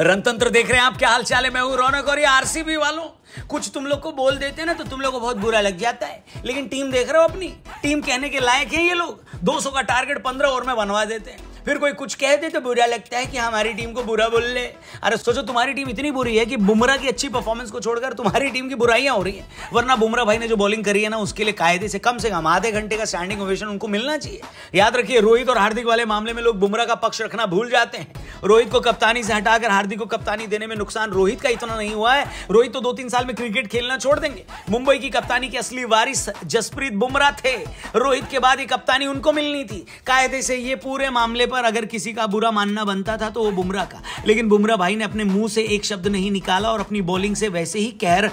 रणतंत्र देख रहे हैं आप क्या हाल चाल है मैं हूं रौनक और ये आरसीबी वालों कुछ तुम लोग को बोल देते हैं ना तो तुम लोग को बहुत बुरा लग जाता है लेकिन टीम देख रहे हो अपनी टीम कहने के लायक है ये लोग 200 का टारगेट 15 ओवर में बनवा देते हैं फिर कोई कुछ कह दे तो बुरा लगता है कि हमारी टीम को बुरा बोल ले अरे सोचो तुम्हारी टीम इतनी बुरी है कि बुमराह की अच्छी परफॉर्मेंस को छोड़कर तुम्हारी टीम की बुराइयां हो रही है वरना बुमराह भाई ने जो बॉलिंग करी है ना उसके लिए कायदे से कम से कम आधे घंटे का स्टैंडिंग ओवेशन उनको मिलना चाहिए याद रखिए रोहित और हार्दिक वाले मामले में लोग बुमराह का पक्ष रखना भूल जाते हैं रोहित को कप्तानी से हटाकर हार्दिक को कप्तानी देने में नुकसान रोहित का इतना नहीं हुआ है रोहित तो दो तीन साल में क्रिकेट खेलना छोड़ देंगे मुंबई की कप्तानी के असली वारिस जसप्रीत बुमराह थे रोहित के बाद ये कप्तानी उनको मिलनी थी कायदे से ये पूरे मामले पर अगर किसी का बुरा मानना बनता था तो वो बुमराह का लेकिन बुमराह भाई ने अपने मुंह से एक शब्द नहीं निकाला और अपनी बॉलिंग से वैसे ही कहर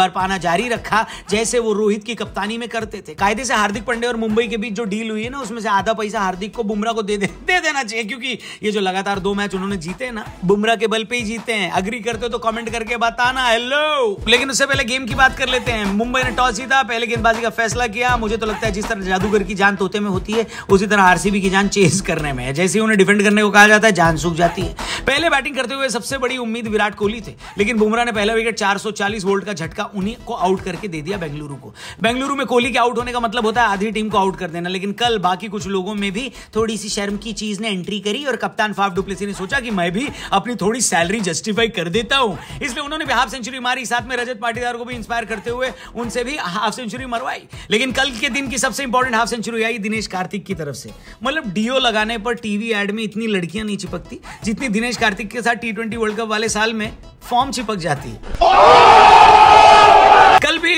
बरपाना जारी रखा जैसे वो रोहित की कप्तानी में करते थे कायदे से हार्दिक पांडे और मुंबई के बीच जो डील हुई है ना उसमें से आधा पैसा हार्दिक को बुमराह को दे दे, दे देना चाहिए क्योंकि ये जो लगातार दो मैच उन्होंने जीते हैं ना बुमराह के बल पे ही जीते हैं अग्री करते हो तो कॉमेंट करके बताना हेलो लेकिन उससे पहले गेम की बात कर लेते हैं मुंबई ने टॉस जीता पहले गेंदबाजी का फैसला किया मुझे तो लगता है जिस तरह जादूगर की जान तोते में होती है उसी तरह आरसीबी की जान चेस करने में है जैसे ही उन्हें डिफेंड करने को कहा जाता है जान सूख जाती है पहले बैटिंग करते हुए सबसे बड़ी उम्मीद विराट कोहली थे लेकिन बुमराह ने पहला विकेट 440 वोल्ट का झटका उन्हीं को आउट करके दे दिया बेंगलुरु को बेंगलुरु में कोहली के आउट होने का मतलब होता है आधी टीम को आउट कर देना लेकिन कल बाकी कुछ लोगों में भी थोड़ी सी शर्म की चीज ने एंट्री करी और कप्तान फाफ डुप्लेसी ने सोचा कि मैं भी अपनी थोड़ी सैलरी जस्टिफाई कर देता हूं इसलिए उन्होंने भी हाफ सेंचुरी मारी साथ में रजत पाटीदार को भी इंस्पायर करते हुए उनसे भी हाफ सेंचुरी मरवाई लेकिन कल के दिन की सबसे इंपॉर्टेंट हाफ सेंचुरी आई दिनेश कार्तिक की तरफ से मतलब डीओ लगाने पर टीम टीवी एड में इतनी लड़कियां नहीं चिपकती जितनी दिनेश कार्तिक के साथ टी ट्वेंटी वर्ल्ड कप वाले साल में फॉर्म चिपक जाती है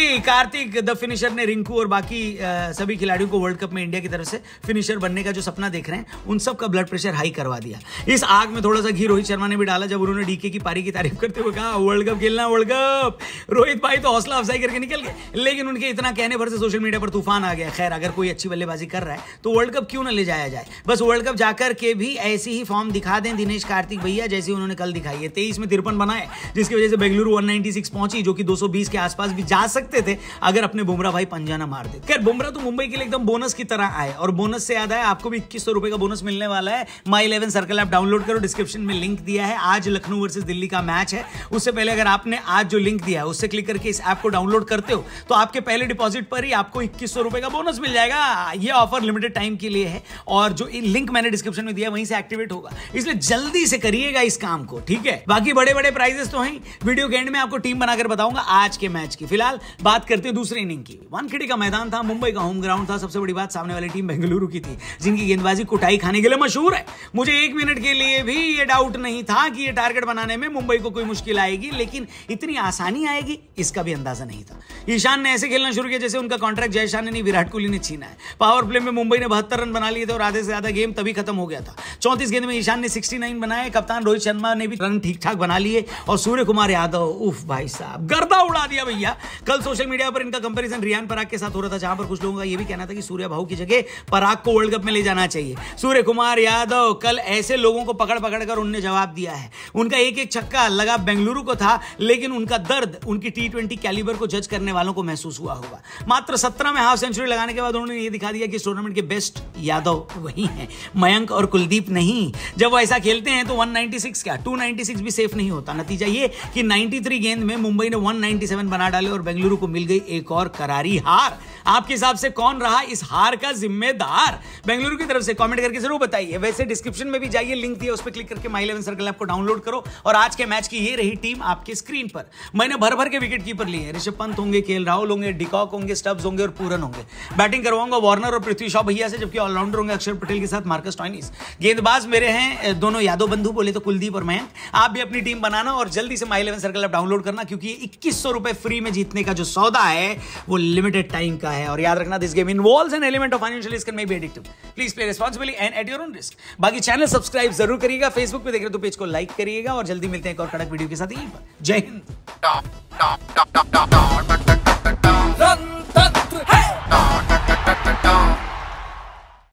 जी कार्तिक द फिनिशर ने रिंकू और बाकी आ, सभी खिलाड़ियों को वर्ल्ड कप में इंडिया की तरफ से फिनिशर बनने का जो सपना देख रहे हैं उन सब का ब्लड प्रेशर हाई करवा दिया इस आग में थोड़ा सा घी रोहित शर्मा ने भी डाला जब उन्होंने डीके की पारी की तारीफ करते हुए कहा वर्ल्ड कप खेलना वर्ल्ड कप रोहित भाई तो हौसला अफजाई करके निकल गए लेकिन उनके इतना कहने भर से सोशल मीडिया पर तूफान आ गया खैर अगर कोई अच्छी बल्लेबाजी कर रहा है तो वर्ल्ड कप क्यों ना ले जाया जाए बस वर्ल्ड कप जाकर के भी ऐसी ही फॉर्म दिखा दें दिनेश कार्तिक भैया जैसी उन्होंने कल दिखाई है तेईस में तिरपन बनाए जिसकी वजह से बेंगलुरु वन पहुंची जो कि दो के आसपास भी जा सकती सकते थे अगर अपने बुमराह भाई पंजाना मार दे खैर बुमराह तो मुंबई के लिए एकदम बोनस की तरह आए और बोनस से याद आया आपको भी इक्कीस सौ रुपए का बोनस मिलने वाला है My Eleven Circle app download करो डिस्क्रिप्शन में लिंक दिया है आज लखनऊ वर्सेज दिल्ली का मैच है उससे पहले अगर आपने आज जो लिंक दिया है उससे क्लिक करके इस ऐप को डाउनलोड करते हो तो आपके पहले डिपॉजिट पर ही आपको इक्कीस रुपए का बोनस मिल जाएगा ये ऑफर लिमिटेड टाइम के लिए है और जो लिंक मैंने डिस्क्रिप्शन में दिया वहीं से एक्टिवेट होगा इसलिए जल्दी से करिएगा इस काम को ठीक है बाकी बड़े बड़े प्राइजेस तो हैं वीडियो के एंड में आपको टीम बनाकर बताऊंगा आज के मैच की फिलहाल बात करते हैं दूसरे इनिंग की वानखेड़े का मैदान था मुंबई का होम ग्राउंड था सबसे बड़ी बात सामने वाली टीम बेंगलुरु की थी जिनकी गेंदबाजी कुटाई खाने के लिए मशहूर है मुझे एक मिनट के लिए भी ये डाउट नहीं था कि ये टारगेट बनाने में मुंबई को कोई मुश्किल आएगी लेकिन इतनी आसानी आएगी इसका भी अंदाजा नहीं था ईशान ने ऐसे खेलना शुरू किया जैसे उनका कॉन्ट्रैक्ट जय शाह ने विराट कोहली ने छीना है पावर प्ले में मुंबई ने बहत्तर रन बना लिए थे और आधे से ज्यादा गेम तभी खत्म हो गया था चौंतीस गेंद में ईशान ने सिक्सटी बनाए कप्तान रोहित शर्मा ने भी रन ठीक ठाक बना लिए और सूर्य कुमार यादव उफ भाई साहब गर्दा उड़ा दिया भैया कल कल सोशल मीडिया पर इनका कंपैरिजन रियान पराग के साथ हो रहा था जहां पर कुछ लोगों का यह भी कहना था कि सूर्य भाऊ की जगह पराग को वर्ल्ड कप में ले जाना चाहिए सूर्य कुमार यादव कल ऐसे लोगों को पकड़ पकड़ कर उनने जवाब दिया है उनका एक एक छक्का लगा बेंगलुरु को था लेकिन उनका दर्द उनकी टी ट्वेंटी कैलिबर को जज करने वालों को महसूस हुआ होगा मात्र सत्रह में हाफ सेंचुरी लगाने के बाद उन्होंने ये दिखा दिया कि इस टूर्नामेंट के बेस्ट यादव वही हैं मयंक और कुलदीप नहीं जब वो ऐसा खेलते हैं तो 196 क्या 296 भी सेफ नहीं होता नतीजा ये कि 93 गेंद में मुंबई ने 197 बना डाले और बेंगलुरु बेंगलुरु को मिल गई एक और करारी हार आपके हिसाब से कौन रहा इस हार का जिम्मेदार बेंगलुरु की तरफ से कमेंट करके जरूर बताइए वैसे डिस्क्रिप्शन में भी जाइए लिंक दिया उस पर क्लिक करके माई इलेवन सर्कल ऐप को डाउनलोड करो और आज के मैच की ये रही टीम आपकी स्क्रीन पर मैंने भर भर के विकेट कीपर लिए ऋषभ पंत होंगे के राहुल होंगे डिकॉक होंगे स्टब्स होंगे और पूरन होंगे बैटिंग करवाऊंगा वार्नर और पृथ्वी शॉ भैया से जबकि ऑलराउंडर होंगे अक्षर पटेल के साथ मार्कस टॉइनिस गेंदबाज मेरे हैं दोनों यादव बंधु बोले तो कुलदीप और मयंक आप भी अपनी टीम बनाना और जल्दी से My Eleven Circle app download करना क्योंकि इक्कीस सौ रुपए फ्री में जीतने का जो सौदा है वो लिमिटेड टाइम का है और याद रखना this game involves an element of financial risk may be addictive please play responsibly and at your own risk बाकी चैनल सब्सक्राइब जरूर करिएगा फेसबुक पे देख रहे हो तो पेज को लाइक करिएगा और जल्दी मिलते हैं एक और कड़क वीडियो के साथ ही जय हिंद